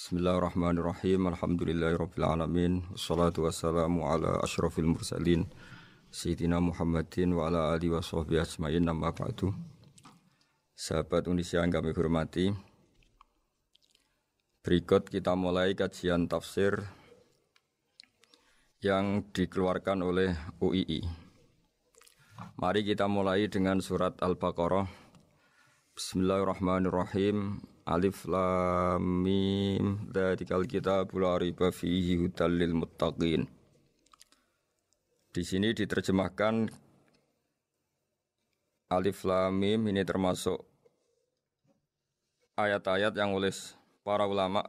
Bismillahirrahmanirrahim. Alhamdulillahirrabbilalamin. Wassalatu wassalamu ala ashrafil mursalin. Sayyidina Muhammadin wa ala alihi wa sahbihi asma'in nama ba'du. Sahabat Indonesia yang kami hormati. Berikut kita mulai kajian tafsir yang dikeluarkan oleh UII. Mari kita mulai dengan surat Al-Baqarah. Bismillahirrahmanirrahim. Alif lam mim dzalikal kita la riba fihi hudal lil muttaqin. Di sini diterjemahkan Alif lam mim ini termasuk ayat-ayat yang oleh para ulama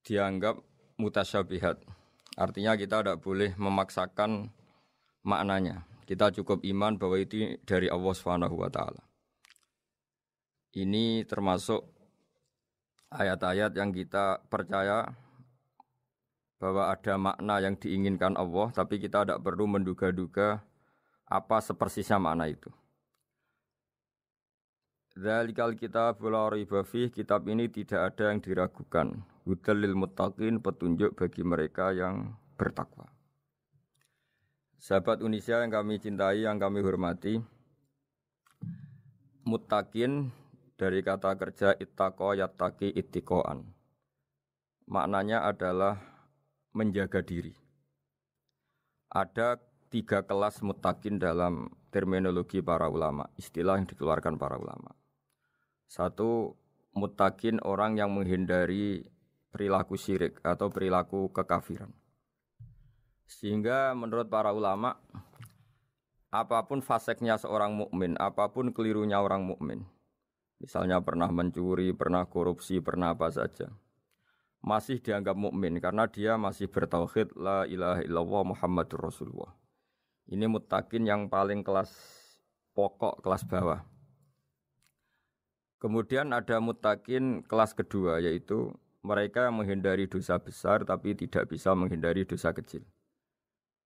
dianggap mutasyabihat. Artinya kita tidak boleh memaksakan maknanya. Kita cukup iman bahwa itu dari Allah Subhanahu wa ini termasuk ayat-ayat yang kita percaya bahwa ada makna yang diinginkan Allah, tapi kita tidak perlu menduga-duga apa sepersisnya makna itu. Zalikal kitab la kitab ini tidak ada yang diragukan. Hudal mutakin petunjuk bagi mereka yang bertakwa. Sahabat Indonesia yang kami cintai, yang kami hormati, mutakin dari kata kerja itako yataki itikoan Maknanya adalah menjaga diri. Ada tiga kelas mutakin dalam terminologi para ulama, istilah yang dikeluarkan para ulama. Satu, mutakin orang yang menghindari perilaku syirik atau perilaku kekafiran. Sehingga menurut para ulama, apapun faseknya seorang mukmin, apapun kelirunya orang mukmin, Misalnya pernah mencuri, pernah korupsi, pernah apa saja. Masih dianggap mukmin karena dia masih bertauhid la ilaha illallah Muhammadur Rasulullah. Ini mutakin yang paling kelas pokok, kelas bawah. Kemudian ada mutakin kelas kedua yaitu mereka yang menghindari dosa besar tapi tidak bisa menghindari dosa kecil.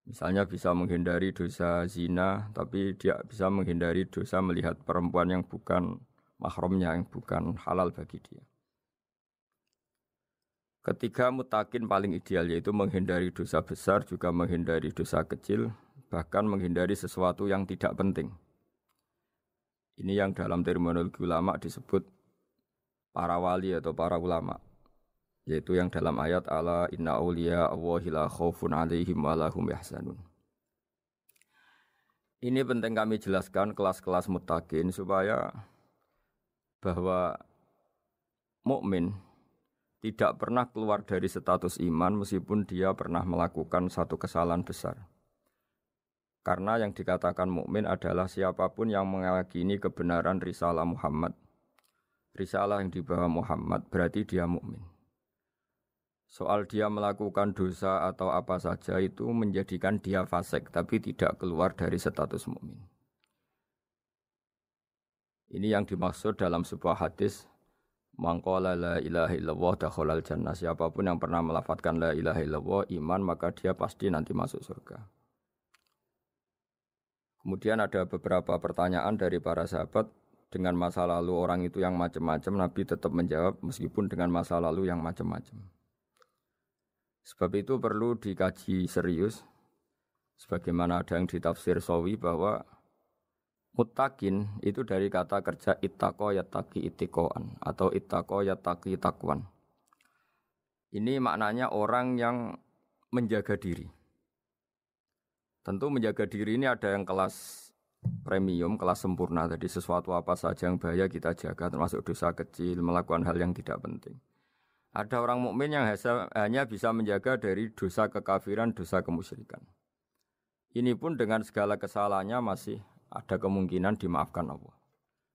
Misalnya bisa menghindari dosa zina tapi dia bisa menghindari dosa melihat perempuan yang bukan mahramnya yang bukan halal bagi dia. Ketiga mutakin paling ideal yaitu menghindari dosa besar juga menghindari dosa kecil bahkan menghindari sesuatu yang tidak penting. Ini yang dalam terminologi ulama disebut para wali atau para ulama yaitu yang dalam ayat ala inna awliya Allahi la khaufun alaihim wa lahum yahsanun. Ini penting kami jelaskan kelas-kelas mutakin supaya bahwa mukmin tidak pernah keluar dari status iman meskipun dia pernah melakukan satu kesalahan besar. Karena yang dikatakan mukmin adalah siapapun yang meyakini kebenaran risalah Muhammad. Risalah yang dibawa Muhammad berarti dia mukmin. Soal dia melakukan dosa atau apa saja itu menjadikan dia fasik tapi tidak keluar dari status mukmin. Ini yang dimaksud dalam sebuah hadis Mangkola la ilaha illallah dakhulal jannah. Siapapun yang pernah melafatkan la ilaha illallah iman maka dia pasti nanti masuk surga. Kemudian ada beberapa pertanyaan dari para sahabat dengan masa lalu orang itu yang macam-macam Nabi tetap menjawab meskipun dengan masa lalu yang macam-macam. Sebab itu perlu dikaji serius sebagaimana ada yang ditafsir Sawi bahwa Mutakin itu dari kata kerja itako yataki itikoan atau itako yataki takwan. Ini maknanya orang yang menjaga diri. Tentu menjaga diri ini ada yang kelas premium, kelas sempurna tadi sesuatu apa saja yang bahaya kita jaga termasuk dosa kecil, melakukan hal yang tidak penting. Ada orang mukmin yang hanya bisa menjaga dari dosa kekafiran, dosa kemusyrikan. Ini pun dengan segala kesalahannya masih ada kemungkinan dimaafkan Allah.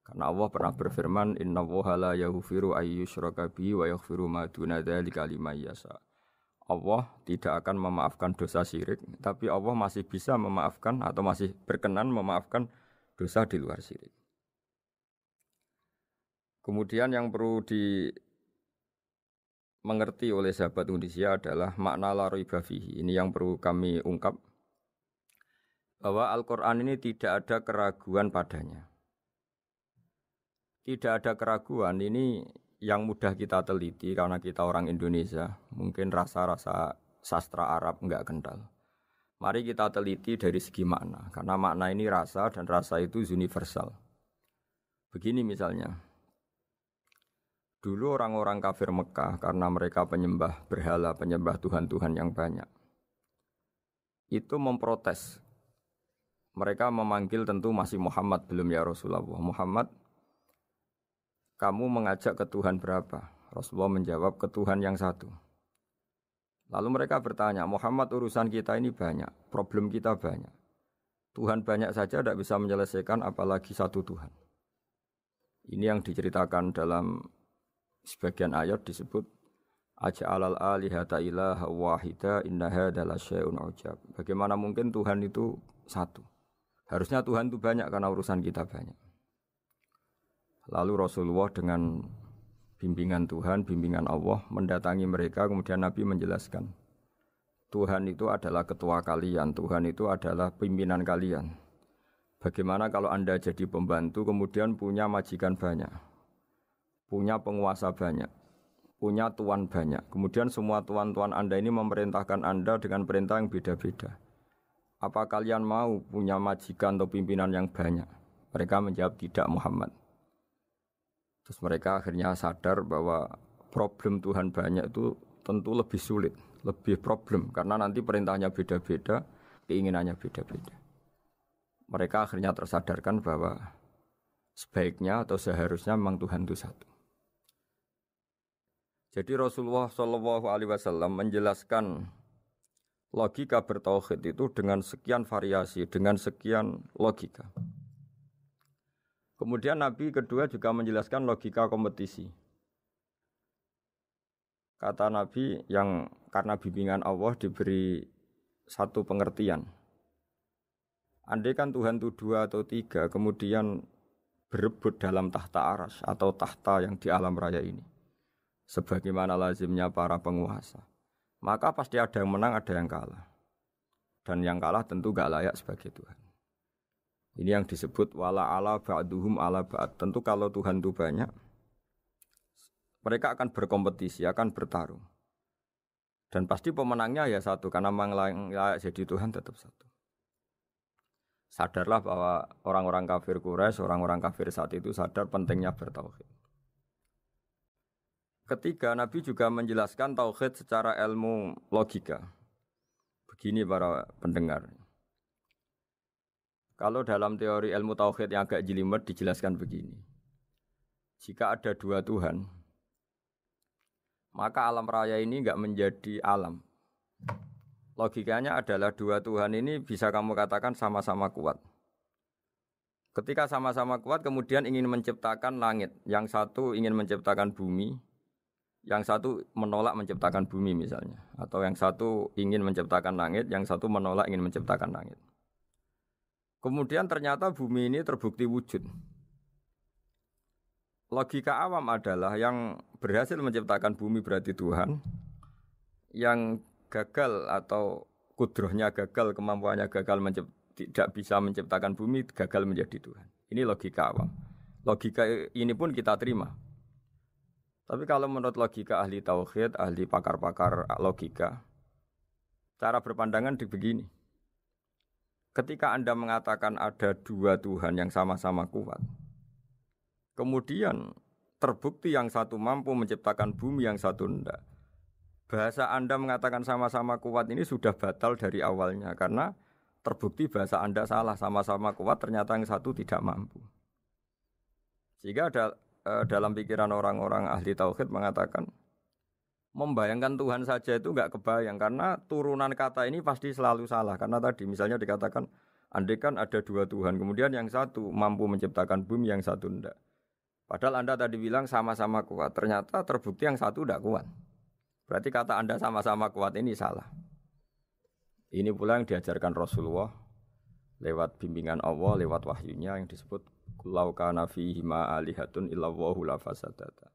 Karena Allah pernah berfirman, Inna wa la yaghfiru ayyushraka bihi wa yaghfiru ma duna dzalika liman Allah tidak akan memaafkan dosa syirik, tapi Allah masih bisa memaafkan atau masih berkenan memaafkan dosa di luar syirik. Kemudian yang perlu di mengerti oleh sahabat Indonesia adalah makna la fihi. Ini yang perlu kami ungkap bahwa Al-Quran ini tidak ada keraguan padanya. Tidak ada keraguan ini yang mudah kita teliti karena kita orang Indonesia. Mungkin rasa-rasa sastra Arab nggak kental. Mari kita teliti dari segi makna, karena makna ini rasa dan rasa itu universal. Begini misalnya, dulu orang-orang kafir Mekah karena mereka penyembah berhala, penyembah Tuhan-Tuhan yang banyak, itu memprotes mereka memanggil tentu masih Muhammad belum ya Rasulullah. Muhammad, kamu mengajak ke Tuhan berapa? Rasulullah menjawab ke Tuhan yang satu. Lalu mereka bertanya, Muhammad urusan kita ini banyak, problem kita banyak. Tuhan banyak saja tidak bisa menyelesaikan apalagi satu Tuhan. Ini yang diceritakan dalam sebagian ayat disebut alal alihata ilaha wahida innaha dalasya'un ujab. Bagaimana mungkin Tuhan itu satu? Harusnya Tuhan itu banyak karena urusan kita banyak. Lalu Rasulullah dengan bimbingan Tuhan, bimbingan Allah mendatangi mereka kemudian Nabi menjelaskan Tuhan itu adalah ketua kalian, Tuhan itu adalah pimpinan kalian. Bagaimana kalau Anda jadi pembantu kemudian punya majikan banyak? Punya penguasa banyak, punya tuan banyak. Kemudian semua tuan-tuan Anda ini memerintahkan Anda dengan perintah yang beda-beda apa kalian mau punya majikan atau pimpinan yang banyak? Mereka menjawab tidak Muhammad. Terus mereka akhirnya sadar bahwa problem Tuhan banyak itu tentu lebih sulit, lebih problem karena nanti perintahnya beda-beda, keinginannya beda-beda. Mereka akhirnya tersadarkan bahwa sebaiknya atau seharusnya memang Tuhan itu satu. Jadi Rasulullah Shallallahu Alaihi Wasallam menjelaskan logika bertauhid itu dengan sekian variasi, dengan sekian logika. Kemudian Nabi kedua juga menjelaskan logika kompetisi. Kata Nabi yang karena bimbingan Allah diberi satu pengertian. Andai kan Tuhan itu dua atau tiga kemudian berebut dalam tahta aras atau tahta yang di alam raya ini. Sebagaimana lazimnya para penguasa maka pasti ada yang menang, ada yang kalah. Dan yang kalah tentu gak layak sebagai Tuhan. Ini yang disebut wala ala ba'duhum ala ba'd. Tentu kalau Tuhan itu banyak, mereka akan berkompetisi, akan bertarung. Dan pasti pemenangnya ya satu, karena memang layak jadi Tuhan tetap satu. Sadarlah bahwa orang-orang kafir Quraisy, orang-orang kafir saat itu sadar pentingnya bertauhid. Ketiga, Nabi juga menjelaskan tauhid secara ilmu logika. Begini para pendengar. Kalau dalam teori ilmu tauhid yang agak jelimet dijelaskan begini. Jika ada dua Tuhan, maka alam raya ini nggak menjadi alam. Logikanya adalah dua Tuhan ini bisa kamu katakan sama-sama kuat. Ketika sama-sama kuat kemudian ingin menciptakan langit, yang satu ingin menciptakan bumi, yang satu menolak menciptakan bumi misalnya atau yang satu ingin menciptakan langit yang satu menolak ingin menciptakan langit kemudian ternyata bumi ini terbukti wujud logika awam adalah yang berhasil menciptakan bumi berarti Tuhan yang gagal atau kudrohnya gagal kemampuannya gagal tidak bisa menciptakan bumi gagal menjadi Tuhan ini logika awam logika ini pun kita terima tapi kalau menurut logika ahli tauhid, ahli pakar-pakar ah, logika, cara berpandangan di begini. Ketika Anda mengatakan ada dua Tuhan yang sama-sama kuat, kemudian terbukti yang satu mampu menciptakan bumi, yang satu tidak. Bahasa Anda mengatakan sama-sama kuat ini sudah batal dari awalnya karena terbukti bahasa Anda salah sama-sama kuat ternyata yang satu tidak mampu. Sehingga ada Eh, dalam pikiran orang-orang ahli tauhid mengatakan membayangkan Tuhan saja itu nggak kebayang karena turunan kata ini pasti selalu salah karena tadi misalnya dikatakan andekan ada dua Tuhan kemudian yang satu mampu menciptakan bumi yang satu ndak padahal anda tadi bilang sama-sama kuat ternyata terbukti yang satu ndak kuat berarti kata anda sama-sama kuat ini salah ini pula yang diajarkan Rasulullah lewat bimbingan Allah lewat wahyunya yang disebut laukana fihi ma alihatun illallahu la fasadata.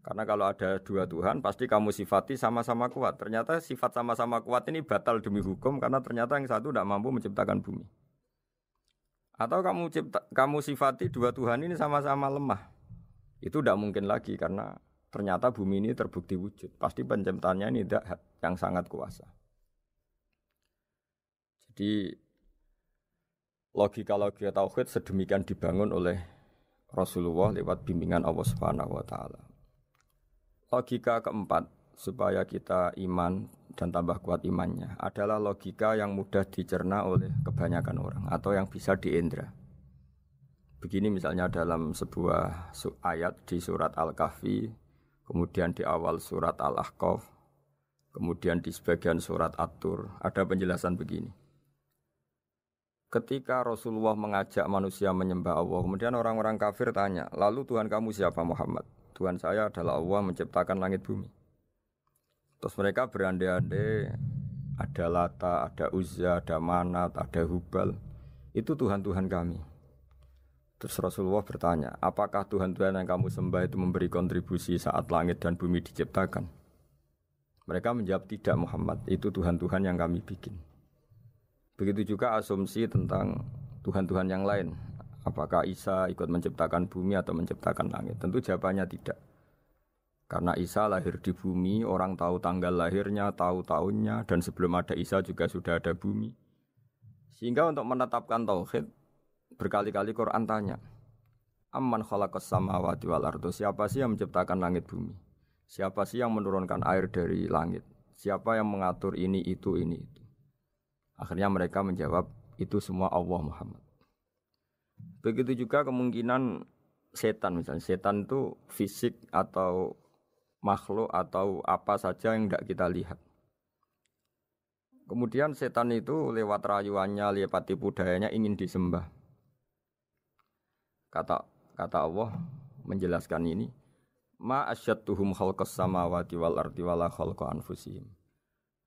Karena kalau ada dua Tuhan, pasti kamu sifati sama-sama kuat. Ternyata sifat sama-sama kuat ini batal demi hukum karena ternyata yang satu tidak mampu menciptakan bumi. Atau kamu cipta, kamu sifati dua Tuhan ini sama-sama lemah. Itu tidak mungkin lagi karena ternyata bumi ini terbukti wujud. Pasti penciptanya ini tidak yang sangat kuasa. Jadi logika-logika tauhid sedemikian dibangun oleh Rasulullah lewat bimbingan Allah Subhanahu wa taala. Logika keempat supaya kita iman dan tambah kuat imannya adalah logika yang mudah dicerna oleh kebanyakan orang atau yang bisa diindra. Begini misalnya dalam sebuah ayat di surat Al-Kahfi, kemudian di awal surat Al-Ahqaf, kemudian di sebagian surat At-Tur ada penjelasan begini. Ketika Rasulullah mengajak manusia menyembah Allah, kemudian orang-orang kafir tanya, "Lalu Tuhan kamu siapa, Muhammad?" "Tuhan saya adalah Allah menciptakan langit bumi." Terus mereka berandai-andai, ada Lata, ada Uzza, ada Manat, ada Hubal. Itu Tuhan-Tuhan kami. Terus Rasulullah bertanya, "Apakah Tuhan-Tuhan yang kamu sembah itu memberi kontribusi saat langit dan bumi diciptakan?" Mereka menjawab, "Tidak, Muhammad. Itu Tuhan-Tuhan yang kami bikin." Begitu juga asumsi tentang Tuhan-Tuhan yang lain. Apakah Isa ikut menciptakan bumi atau menciptakan langit? Tentu jawabannya tidak. Karena Isa lahir di bumi, orang tahu tanggal lahirnya, tahu tahunnya, dan sebelum ada Isa juga sudah ada bumi. Sehingga untuk menetapkan tauhid, berkali-kali Quran tanya, Amman khalaqas samawati wal ardu, siapa sih yang menciptakan langit bumi? Siapa sih yang menurunkan air dari langit? Siapa yang mengatur ini, itu, ini, itu? Akhirnya mereka menjawab, itu semua Allah Muhammad. Begitu juga kemungkinan setan misalnya. Setan itu fisik atau makhluk atau apa saja yang tidak kita lihat. Kemudian setan itu lewat rayuannya, lewat tipu dayanya ingin disembah. Kata kata Allah menjelaskan ini, ma asyattuhum khalqas samawati wal ardi wala khalqa anfusihim.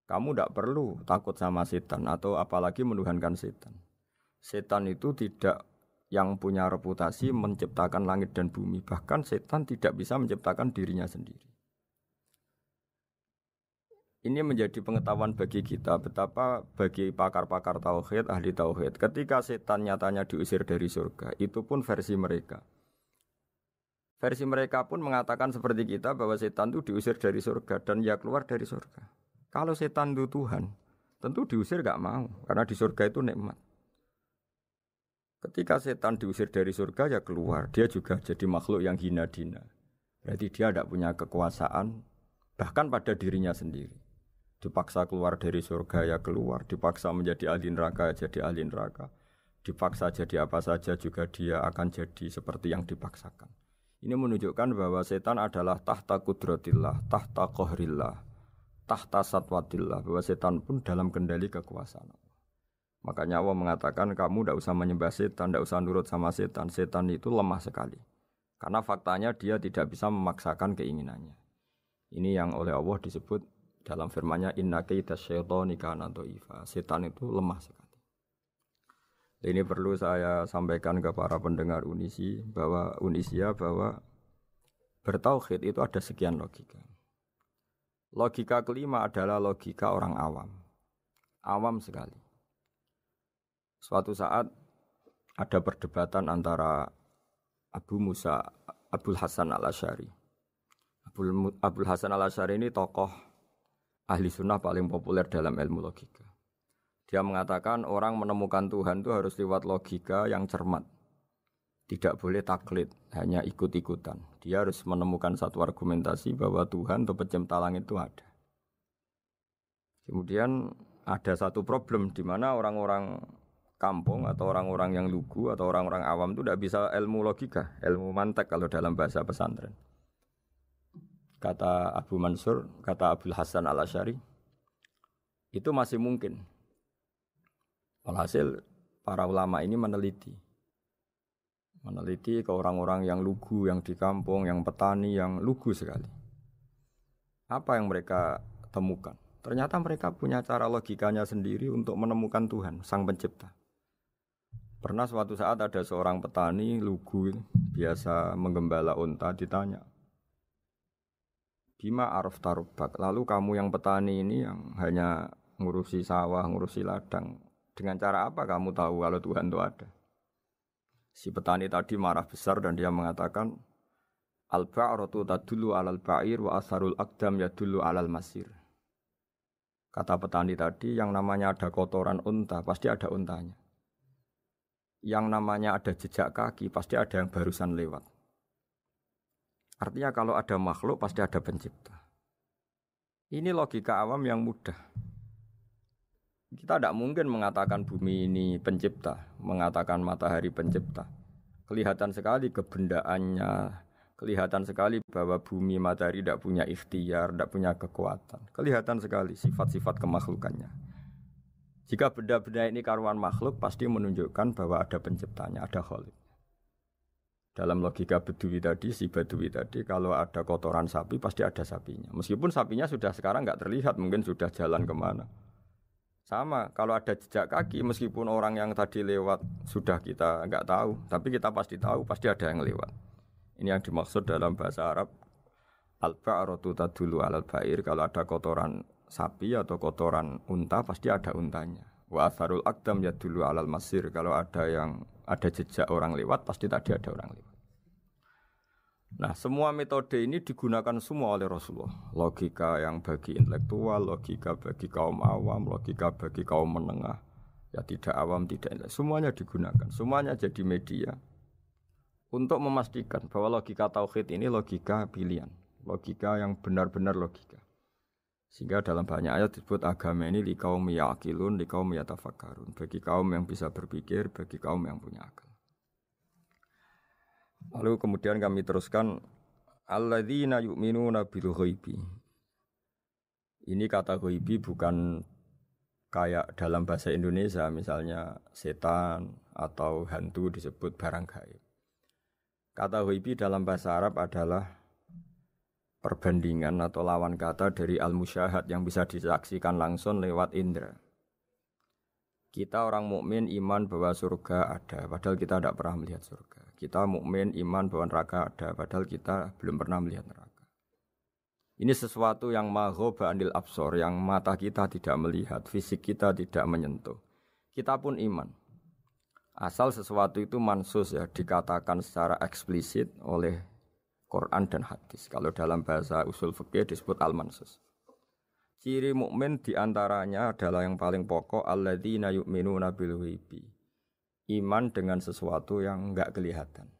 Kamu tidak perlu takut sama setan atau apalagi menuhankan setan. Setan itu tidak yang punya reputasi menciptakan langit dan bumi. Bahkan setan tidak bisa menciptakan dirinya sendiri. Ini menjadi pengetahuan bagi kita betapa bagi pakar-pakar tauhid, ahli tauhid, ketika setan nyatanya diusir dari surga, itu pun versi mereka. Versi mereka pun mengatakan seperti kita bahwa setan itu diusir dari surga dan ya keluar dari surga. Kalau setan itu Tuhan, tentu diusir gak mau karena di surga itu nikmat. Ketika setan diusir dari surga ya keluar, dia juga jadi makhluk yang hina dina. Berarti dia tidak punya kekuasaan bahkan pada dirinya sendiri. Dipaksa keluar dari surga ya keluar, dipaksa menjadi ahli neraka ya jadi ahli neraka. Dipaksa jadi apa saja juga dia akan jadi seperti yang dipaksakan. Ini menunjukkan bahwa setan adalah tahta kudratillah, tahta kohrillah, tahta satwatillah bahwa setan pun dalam kendali kekuasaan Allah. Makanya Allah mengatakan kamu tidak usah menyembah setan, tidak usah nurut sama setan. Setan itu lemah sekali. Karena faktanya dia tidak bisa memaksakan keinginannya. Ini yang oleh Allah disebut dalam FirmanNya inna kaita syaitani kana Setan itu lemah sekali. Ini perlu saya sampaikan ke para pendengar Unisi bahwa Unisia bahwa bertauhid itu ada sekian logika. Logika kelima adalah logika orang awam. Awam sekali. Suatu saat ada perdebatan antara Abu Musa Abdul Hasan al Ashari. Abdul, Abdul Hasan al Ashari ini tokoh ahli sunnah paling populer dalam ilmu logika. Dia mengatakan orang menemukan Tuhan itu harus lewat logika yang cermat tidak boleh taklid, hanya ikut-ikutan. Dia harus menemukan satu argumentasi bahwa Tuhan atau pencipta langit itu ada. Kemudian ada satu problem di mana orang-orang kampung atau orang-orang yang lugu atau orang-orang awam itu tidak bisa ilmu logika, ilmu mantek kalau dalam bahasa pesantren. Kata Abu Mansur, kata Abdul Hasan al Ashari, itu masih mungkin. Walhasil para ulama ini meneliti meneliti ke orang-orang yang lugu, yang di kampung, yang petani, yang lugu sekali. Apa yang mereka temukan? Ternyata mereka punya cara logikanya sendiri untuk menemukan Tuhan, Sang Pencipta. Pernah suatu saat ada seorang petani lugu biasa menggembala unta ditanya, Bima Arif tarubak, lalu kamu yang petani ini yang hanya ngurusi sawah, ngurusi ladang, dengan cara apa kamu tahu kalau Tuhan itu ada? Si petani tadi marah besar dan dia mengatakan, Al-ba'ratu tadullu alal ba'ir wa asharul akdam yadullu alal masir. Kata petani tadi, yang namanya ada kotoran unta, pasti ada untanya. Yang namanya ada jejak kaki, pasti ada yang barusan lewat. Artinya kalau ada makhluk, pasti ada pencipta. Ini logika awam yang mudah. Kita tidak mungkin mengatakan bumi ini pencipta, mengatakan matahari pencipta. Kelihatan sekali kebendaannya, kelihatan sekali bahwa bumi matahari tidak punya ikhtiar, tidak punya kekuatan. Kelihatan sekali sifat-sifat kemakhlukannya. Jika benda-benda ini karuan makhluk, pasti menunjukkan bahwa ada penciptanya, ada kholik. Dalam logika bedui tadi, si bedui tadi, kalau ada kotoran sapi, pasti ada sapinya. Meskipun sapinya sudah sekarang nggak terlihat, mungkin sudah jalan kemana. Sama, kalau ada jejak kaki, meskipun orang yang tadi lewat sudah kita nggak tahu, tapi kita pasti tahu, pasti ada yang lewat. Ini yang dimaksud dalam bahasa Arab. alfa baratu tadulu alal bair. Kalau ada kotoran sapi atau kotoran unta, pasti ada untanya. Wa asharul akdam ya dulu alal masir. Kalau ada yang ada jejak orang lewat, pasti tadi ada orang lewat. Nah, semua metode ini digunakan semua oleh Rasulullah. Logika yang bagi intelektual, logika bagi kaum awam, logika bagi kaum menengah. Ya tidak awam, tidak intelektual. Semuanya digunakan. Semuanya jadi media untuk memastikan bahwa logika tauhid ini logika pilihan, logika yang benar-benar logika. Sehingga dalam banyak ayat disebut agama ini li kaum yaqilun, li kaum yatafakkarun, bagi kaum yang bisa berpikir, bagi kaum yang punya akal. Lalu kemudian kami teruskan alladzina yu'minuna bil ghaibi. Ini kata ghaibi bukan kayak dalam bahasa Indonesia misalnya setan atau hantu disebut barang gaib. Kata ghaibi dalam bahasa Arab adalah perbandingan atau lawan kata dari al-musyahad yang bisa disaksikan langsung lewat indera. Kita orang mukmin iman bahwa surga ada, padahal kita tidak pernah melihat surga. Kita mukmin iman bahwa neraka ada, padahal kita belum pernah melihat neraka. Ini sesuatu yang maho andil absor, yang mata kita tidak melihat, fisik kita tidak menyentuh. Kita pun iman. Asal sesuatu itu mansus ya, dikatakan secara eksplisit oleh Quran dan hadis. Kalau dalam bahasa usul fikih disebut al-mansus. Ciri mukmin diantaranya adalah yang paling pokok alladzina yu'minuna bil iman dengan sesuatu yang enggak kelihatan.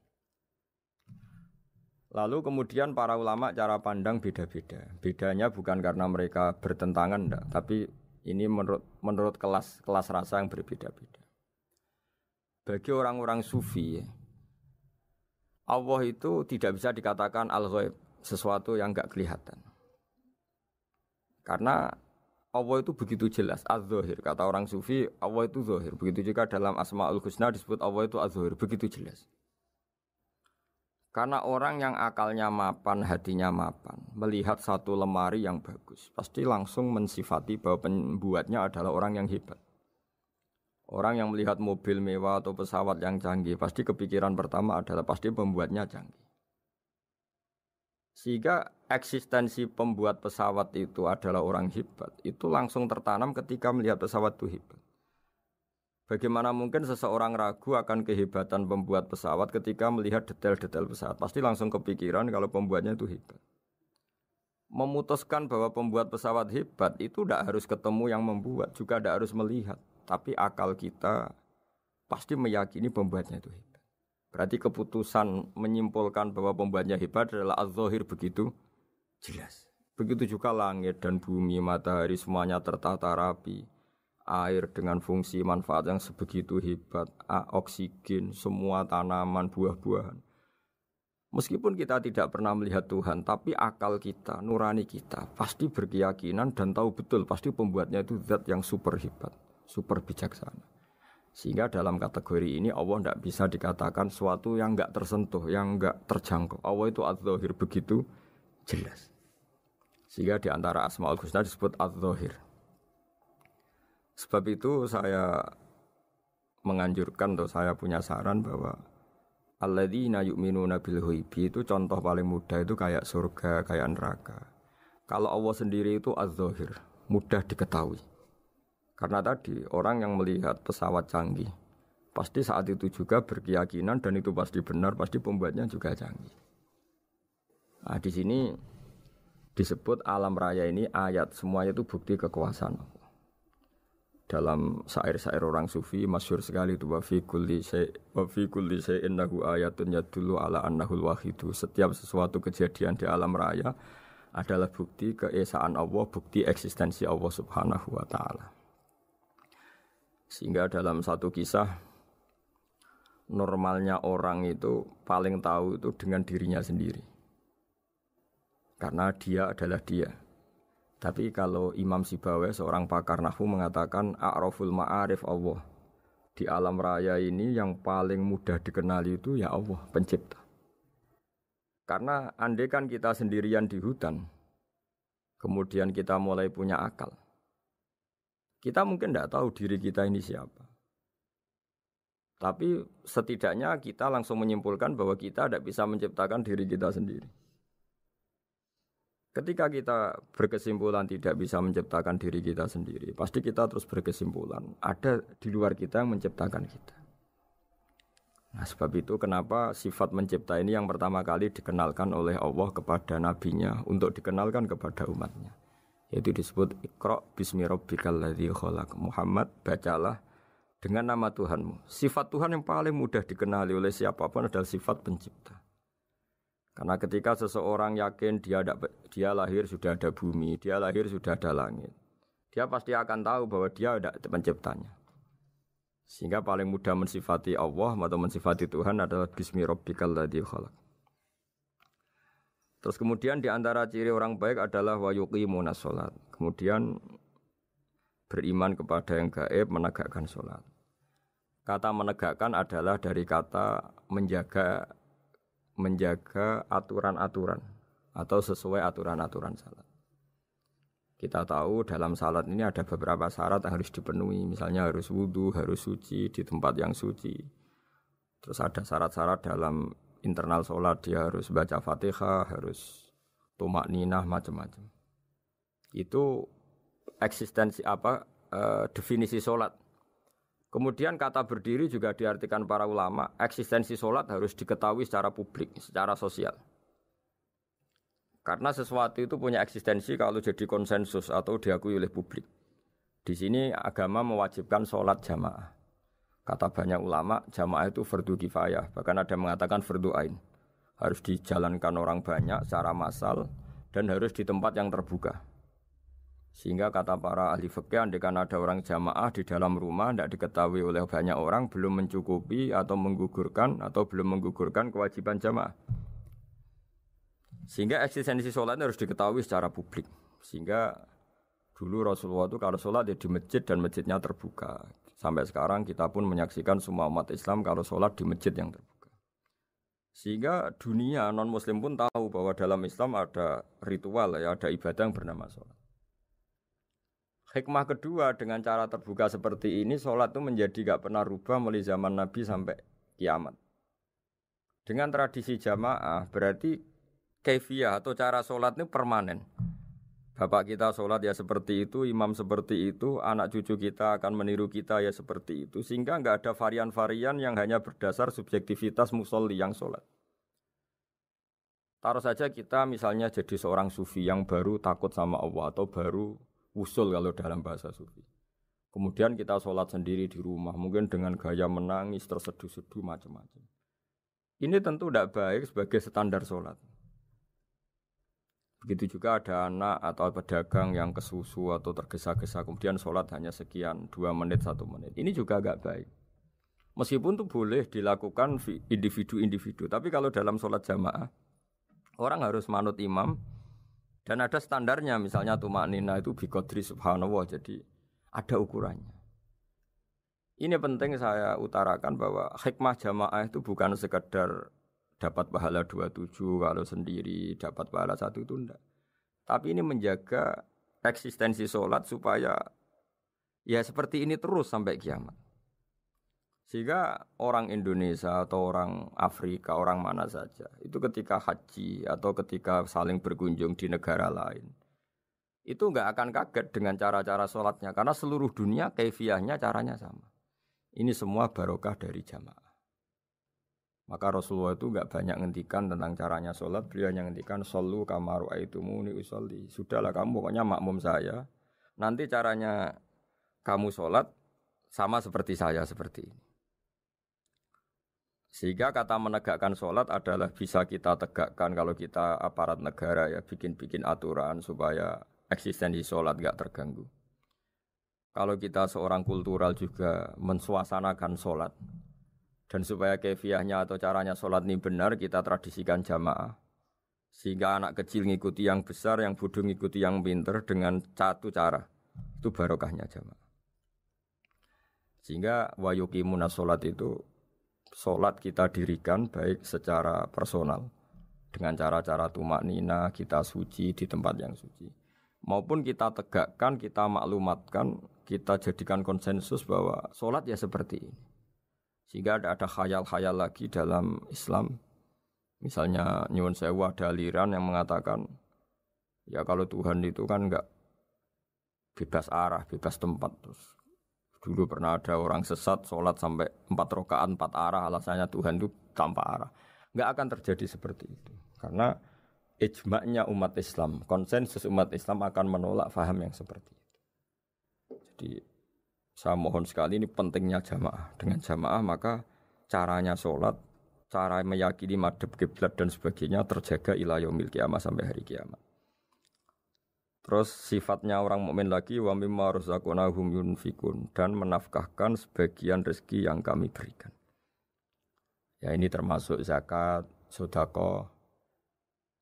Lalu kemudian para ulama cara pandang beda-beda. Bedanya bukan karena mereka bertentangan, enggak, tapi ini menurut menurut kelas kelas rasa yang berbeda-beda. Bagi orang-orang sufi, Allah itu tidak bisa dikatakan al-ghaib, sesuatu yang enggak kelihatan. Karena Allah itu begitu jelas az kata orang sufi Allah itu zohir begitu juga dalam asmaul husna disebut Allah itu az begitu jelas karena orang yang akalnya mapan hatinya mapan melihat satu lemari yang bagus pasti langsung mensifati bahwa pembuatnya adalah orang yang hebat orang yang melihat mobil mewah atau pesawat yang canggih pasti kepikiran pertama adalah pasti pembuatnya canggih sehingga eksistensi pembuat pesawat itu adalah orang hebat. Itu langsung tertanam ketika melihat pesawat itu hebat. Bagaimana mungkin seseorang ragu akan kehebatan pembuat pesawat ketika melihat detail-detail pesawat? Pasti langsung kepikiran kalau pembuatnya itu hebat. Memutuskan bahwa pembuat pesawat hebat itu tidak harus ketemu yang membuat, juga tidak harus melihat. Tapi akal kita pasti meyakini pembuatnya itu hebat. Berarti keputusan menyimpulkan bahwa pembuatnya hebat adalah azohir begitu jelas. Begitu juga langit dan bumi, matahari semuanya tertata rapi. Air dengan fungsi manfaat yang sebegitu hebat, A, oksigen, semua tanaman, buah-buahan. Meskipun kita tidak pernah melihat Tuhan, tapi akal kita, nurani kita pasti berkeyakinan dan tahu betul pasti pembuatnya itu zat yang super hebat, super bijaksana. Sehingga dalam kategori ini Allah tidak bisa dikatakan suatu yang nggak tersentuh, yang nggak terjangkau. Allah itu adzahir begitu jelas. Sehingga di antara Asmaul Husna disebut adzahir. Sebab itu saya menganjurkan atau saya punya saran bahwa al alladzina yu'minuna bil ghaibi itu contoh paling mudah itu kayak surga, kayak neraka. Kalau Allah sendiri itu adzahir, mudah diketahui. Karena tadi orang yang melihat pesawat canggih pasti saat itu juga berkeyakinan dan itu pasti benar, pasti pembuatnya juga canggih. Nah, di sini disebut alam raya ini ayat semuanya itu bukti kekuasaan Allah. Dalam syair-syair orang sufi masyur sekali itu wa fi kulli syai lahu ayatun yadullu ala annahul wahidu. Setiap sesuatu kejadian di alam raya adalah bukti keesaan Allah, bukti eksistensi Allah Subhanahu wa taala. Sehingga dalam satu kisah normalnya orang itu paling tahu itu dengan dirinya sendiri. Karena dia adalah dia. Tapi kalau Imam Sibawai seorang pakar nahu mengatakan a'raful ma'arif Allah. Di alam raya ini yang paling mudah dikenali itu ya Allah pencipta. Karena andai kan kita sendirian di hutan, kemudian kita mulai punya akal. Kita mungkin tidak tahu diri kita ini siapa. Tapi setidaknya kita langsung menyimpulkan bahwa kita tidak bisa menciptakan diri kita sendiri. Ketika kita berkesimpulan tidak bisa menciptakan diri kita sendiri, pasti kita terus berkesimpulan ada di luar kita yang menciptakan kita. Nah, sebab itu kenapa sifat mencipta ini yang pertama kali dikenalkan oleh Allah kepada nabinya untuk dikenalkan kepada umatnya itu disebut ikro bismi Muhammad bacalah dengan nama Tuhanmu. Sifat Tuhan yang paling mudah dikenali oleh siapapun adalah sifat pencipta. Karena ketika seseorang yakin dia ada, dia lahir sudah ada bumi, dia lahir sudah ada langit. Dia pasti akan tahu bahwa dia ada penciptanya. Sehingga paling mudah mensifati Allah atau mensifati Tuhan adalah bismi Terus kemudian di antara ciri orang baik adalah wa munasolat, Kemudian beriman kepada yang gaib menegakkan sholat. Kata menegakkan adalah dari kata menjaga menjaga aturan-aturan atau sesuai aturan-aturan salat. Kita tahu dalam salat ini ada beberapa syarat yang harus dipenuhi, misalnya harus wudhu, harus suci di tempat yang suci. Terus ada syarat-syarat dalam internal sholat dia harus baca fatihah, harus tumak ninah macam-macam. Itu eksistensi apa e, definisi sholat. Kemudian kata berdiri juga diartikan para ulama eksistensi sholat harus diketahui secara publik, secara sosial. Karena sesuatu itu punya eksistensi kalau jadi konsensus atau diakui oleh publik. Di sini agama mewajibkan sholat jamaah. Kata banyak ulama, jamaah itu fardu kifayah. Bahkan ada yang mengatakan fardu ain. Harus dijalankan orang banyak secara massal dan harus di tempat yang terbuka. Sehingga kata para ahli fikih andekan ada orang jamaah di dalam rumah tidak diketahui oleh banyak orang belum mencukupi atau menggugurkan atau belum menggugurkan kewajiban jamaah. Sehingga eksistensi sholat harus diketahui secara publik. Sehingga dulu Rasulullah itu kalau sholat ya di masjid dan masjidnya terbuka. Sampai sekarang kita pun menyaksikan semua umat Islam kalau sholat di masjid yang terbuka. Sehingga dunia non-muslim pun tahu bahwa dalam Islam ada ritual, ya, ada ibadah yang bernama sholat. Hikmah kedua dengan cara terbuka seperti ini sholat itu menjadi gak pernah rubah mulai zaman Nabi sampai kiamat. Dengan tradisi jamaah berarti kefiah atau cara sholat ini permanen. Bapak kita sholat ya seperti itu, imam seperti itu, anak cucu kita akan meniru kita ya seperti itu. Sehingga nggak ada varian-varian yang hanya berdasar subjektivitas musolli yang sholat. Taruh saja kita misalnya jadi seorang sufi yang baru takut sama Allah atau baru usul kalau dalam bahasa sufi. Kemudian kita sholat sendiri di rumah, mungkin dengan gaya menangis, terseduh-seduh, macam-macam. Ini tentu tidak baik sebagai standar sholat. Begitu juga ada anak atau pedagang yang kesusu atau tergesa-gesa kemudian sholat hanya sekian, dua menit, satu menit. Ini juga agak baik. Meskipun itu boleh dilakukan individu-individu, tapi kalau dalam sholat jamaah, orang harus manut imam dan ada standarnya, misalnya tumak nina itu bikodri subhanallah, jadi ada ukurannya. Ini penting saya utarakan bahwa hikmah jamaah itu bukan sekedar dapat pahala 27, kalau sendiri dapat pahala satu itu enggak. Tapi ini menjaga eksistensi sholat supaya ya seperti ini terus sampai kiamat. Sehingga orang Indonesia atau orang Afrika, orang mana saja, itu ketika haji atau ketika saling berkunjung di negara lain, itu nggak akan kaget dengan cara-cara sholatnya, karena seluruh dunia kefiahnya caranya sama. Ini semua barokah dari jamaah. Maka Rasulullah itu gak banyak ngendikan tentang caranya sholat. Beliau hanya ngendikan solu kamaru ni usolli. Sudahlah kamu pokoknya makmum saya. Nanti caranya kamu sholat sama seperti saya seperti ini. Sehingga kata menegakkan sholat adalah bisa kita tegakkan kalau kita aparat negara ya bikin-bikin aturan supaya eksistensi sholat gak terganggu. Kalau kita seorang kultural juga mensuasanakan sholat, dan supaya kefiahnya atau caranya sholat ini benar, kita tradisikan jamaah. Sehingga anak kecil ngikuti yang besar, yang bodoh ngikuti yang pinter dengan satu cara. Itu barokahnya jamaah. Sehingga wayuki munas itu, sholat kita dirikan baik secara personal. Dengan cara-cara tumak nina, kita suci di tempat yang suci. Maupun kita tegakkan, kita maklumatkan, kita jadikan konsensus bahwa sholat ya seperti ini sehingga tidak ada khayal-khayal lagi dalam Islam. Misalnya nyuwun sewa ada aliran yang mengatakan ya kalau Tuhan itu kan enggak bebas arah, bebas tempat terus. Dulu pernah ada orang sesat sholat sampai empat rokaan empat arah alasannya Tuhan itu tanpa arah. Enggak akan terjadi seperti itu karena ijma'nya umat Islam, konsensus umat Islam akan menolak faham yang seperti itu. Jadi saya mohon sekali ini pentingnya jamaah. Dengan jamaah maka caranya sholat, cara meyakini madhab kiblat dan sebagainya terjaga ilayomil kiamat sampai hari kiamat. Terus sifatnya orang mukmin lagi wa mimma razaqnahum yunfikun dan menafkahkan sebagian rezeki yang kami berikan. Ya ini termasuk zakat, sodako.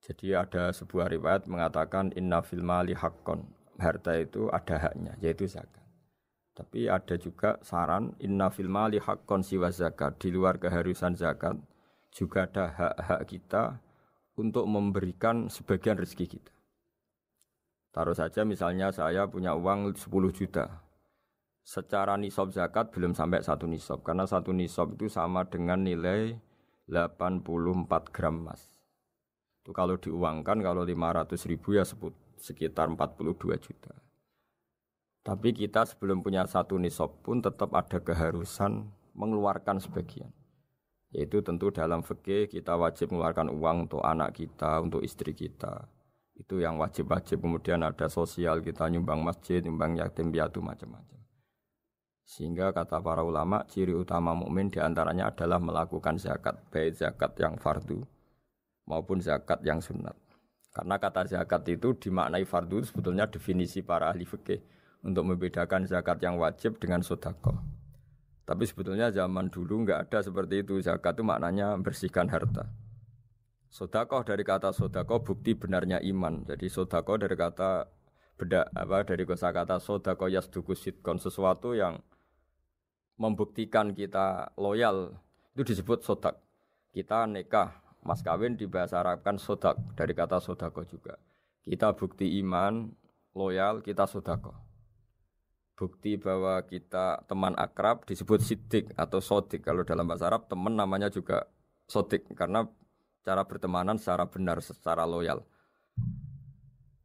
Jadi ada sebuah riwayat mengatakan inna fil mali hakon Harta itu ada haknya yaitu zakat. Tapi ada juga saran inna fil mali haqqan siwa zakat. Di luar keharusan zakat juga ada hak-hak kita untuk memberikan sebagian rezeki kita. Taruh saja misalnya saya punya uang 10 juta. Secara nisab zakat belum sampai satu nisab karena satu nisab itu sama dengan nilai 84 gram emas. Itu kalau diuangkan kalau 500 ribu ya sekitar 42 juta. Tapi kita sebelum punya satu nisab pun tetap ada keharusan mengeluarkan sebagian. Yaitu tentu dalam fikih kita wajib mengeluarkan uang untuk anak kita, untuk istri kita. Itu yang wajib-wajib. Kemudian ada sosial kita nyumbang masjid, nyumbang yatim piatu macam-macam. Sehingga kata para ulama, ciri utama mukmin diantaranya adalah melakukan zakat, baik zakat yang fardu maupun zakat yang sunat. Karena kata zakat itu dimaknai fardu sebetulnya definisi para ahli fikih untuk membedakan zakat yang wajib dengan sodako. Tapi sebetulnya zaman dulu nggak ada seperti itu. Zakat itu maknanya bersihkan harta. Sodako dari kata sodako bukti benarnya iman. Jadi sodako dari kata beda apa dari kata sodako yasduku sitkon sesuatu yang membuktikan kita loyal itu disebut sodak. Kita nikah mas kawin di bahasa Arab kan sodak dari kata sodako juga. Kita bukti iman loyal kita sodako bukti bahwa kita teman akrab disebut sidik atau sodik kalau dalam bahasa Arab teman namanya juga sodik karena cara bertemanan secara benar secara loyal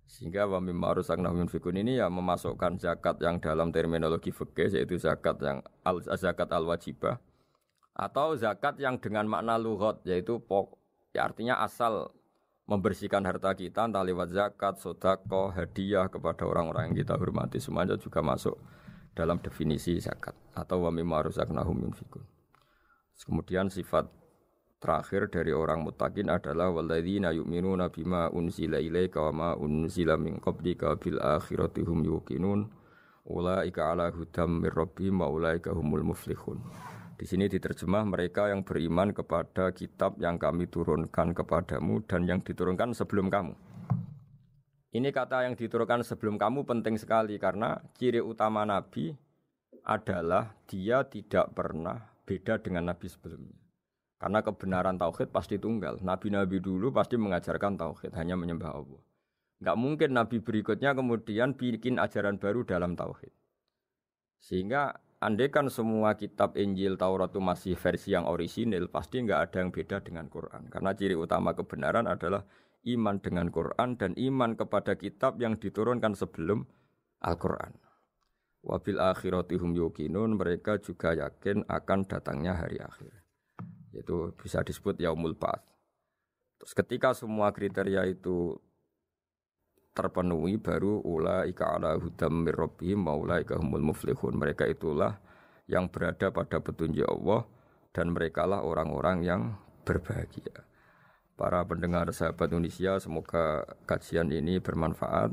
sehingga wa mimma rusakna min fikun ini ya memasukkan zakat yang dalam terminologi fikih yaitu zakat yang al zakat al wajibah atau zakat yang dengan makna lughat yaitu pok ya artinya asal membersihkan harta kita entah lewat zakat, sodako, hadiah kepada orang-orang yang kita hormati semuanya juga masuk dalam definisi zakat atau wa mimma razaqnahum yunfikun. Kemudian sifat terakhir dari orang mutakin adalah walladzina yu'minuna bima unzila ilai wa ma unzila min qablika bil akhirati hum yuqinun ulaika ala hudam mir rabbihim wa ulaika humul muflihun. Di sini diterjemah mereka yang beriman kepada kitab yang kami turunkan kepadamu dan yang diturunkan sebelum kamu. Ini kata yang diturunkan sebelum kamu penting sekali karena ciri utama Nabi adalah dia tidak pernah beda dengan Nabi sebelumnya. Karena kebenaran tauhid pasti tunggal. Nabi-nabi dulu pasti mengajarkan tauhid hanya menyembah Allah. Enggak mungkin nabi berikutnya kemudian bikin ajaran baru dalam tauhid. Sehingga Andai kan semua kitab Injil Taurat itu masih versi yang orisinil, pasti nggak ada yang beda dengan Quran. Karena ciri utama kebenaran adalah iman dengan Quran dan iman kepada kitab yang diturunkan sebelum Al-Quran. Wabil akhiratihum yukinun, mereka juga yakin akan datangnya hari akhir. Itu bisa disebut yaumul ba'ats. Terus ketika semua kriteria itu terpenuhi baru ika ala hudam mirrobi maula ika humul muflihun. Mereka itulah yang berada pada petunjuk Allah dan merekalah orang-orang yang berbahagia. Para pendengar sahabat Indonesia, semoga kajian ini bermanfaat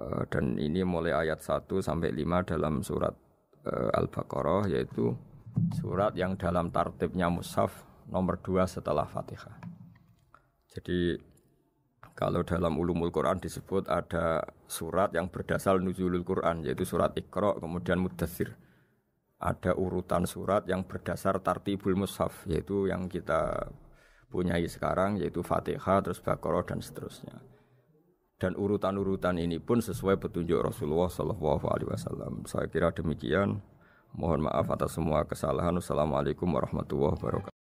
eh, dan ini mulai ayat 1 sampai 5 dalam surat eh, Al-Baqarah yaitu surat yang dalam tartibnya musaf nomor 2 setelah Fatihah. Jadi kalau dalam ulumul Quran disebut ada surat yang berdasar nuzulul Quran yaitu surat Iqra kemudian Mudathir. Ada urutan surat yang berdasar tartibul mushaf yaitu yang kita punyai sekarang yaitu Fatihah terus Baqarah dan seterusnya. Dan urutan-urutan ini pun sesuai petunjuk Rasulullah Shallallahu Alaihi Wasallam. Saya kira demikian. Mohon maaf atas semua kesalahan. Wassalamualaikum warahmatullahi wabarakatuh.